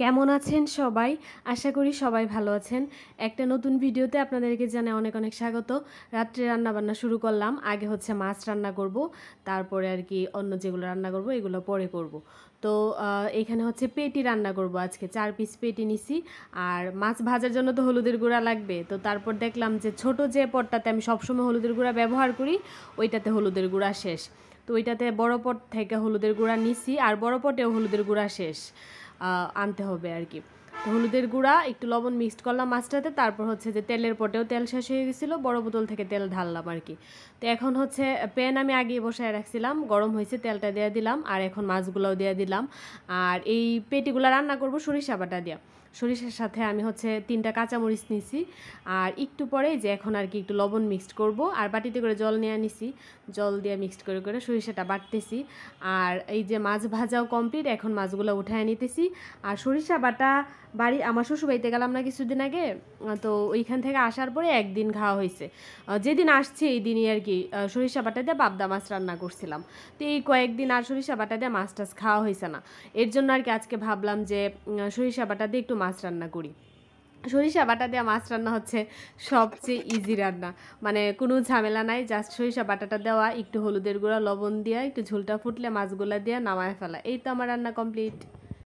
কেমন আছেন সবাই আশা করি সবাই ভালো আছেন একটা নতুন ভিডিওতে আপনাদেরকে জানাই অনেক অনেক স্বাগত রাত্রে রান্নাবান্না শুরু করলাম আগে হচ্ছে মাছ রান্না করব তারপরে আর কি অন্য যেগুলো রান্না করব এগুলো পরে করব তো এখানে হচ্ছে পেটি রান্না করব আজকে চার পিস পেটি নিছি আর মাছ ভাজার জন্য তো হলুদের গুঁড়া লাগবে তো তারপর দেখলাম যে ছোট যে পটটাতে আমি সবসময় হলুদের গুঁড়া ব্যবহার করি ওইটাতে হলুদের গুঁড়া শেষ তো ওইটাতে বড় পট থেকে হলুদের গুঁড়া নিছি আর বড় পটেও হলুদের গুঁড়া শেষ আনতে হবে আর কি হলুদের গুঁড়া একটু লবণ মিক্সড করলাম মাছটাতে তারপর হচ্ছে যে তেলের পটেও তেল শেষ হয়ে গেছিলো বড় বোতল থেকে তেল ঢাললাম আর কি তো এখন হচ্ছে প্যান আমি আগে বসায় রাখছিলাম গরম হয়েছে তেলটা দেওয়া দিলাম আর এখন মাছগুলোও দেওয়া দিলাম আর এই পেটিগুলো রান্না করব সরিষা বাটা দেওয়া সরিষার সাথে আমি হচ্ছে তিনটা কাঁচামরিচ নিছি আর একটু পরে যে এখন আর কি একটু লবণ মিক্সড করব আর বাটিতে করে জল নিয়ে নিছি জল দিয়ে মিক্সড করে করে সরিষাটা বাটতেছি আর এই যে মাছ ভাজাও কমপ্লিট এখন মাছগুলো উঠায় নিতেছি আর সরিষা বাটা বাড়ি আমার শ্বশুরবাড়িতে গেলাম না কিছুদিন আগে তো ওইখান থেকে আসার পরে একদিন খাওয়া হয়েছে যেদিন আসছে এই দিনই আর কি সরিষা বাটা দিয়ে বাবদা মাছ রান্না করছিলাম তো এই কয়েকদিন আর সরিষা বাটা দিয়ে মাছ টাছ খাওয়া হয়েছে না এর জন্য আর কি আজকে ভাবলাম যে সরিষা বাটা দিয়ে একটু মাছ রান্না করি সরিষা বাটা দেওয়া মাছ রান্না হচ্ছে সবচেয়ে ইজি রান্না মানে কোনো ঝামেলা নাই জাস্ট সরিষা বাটাটা দেওয়া একটু হলুদের গুঁড়া লবণ দেওয়া একটু ঝোলটা ফুটলে মাছগুলা দেওয়া নামায় ফেলা এই তো আমার রান্না কমপ্লিট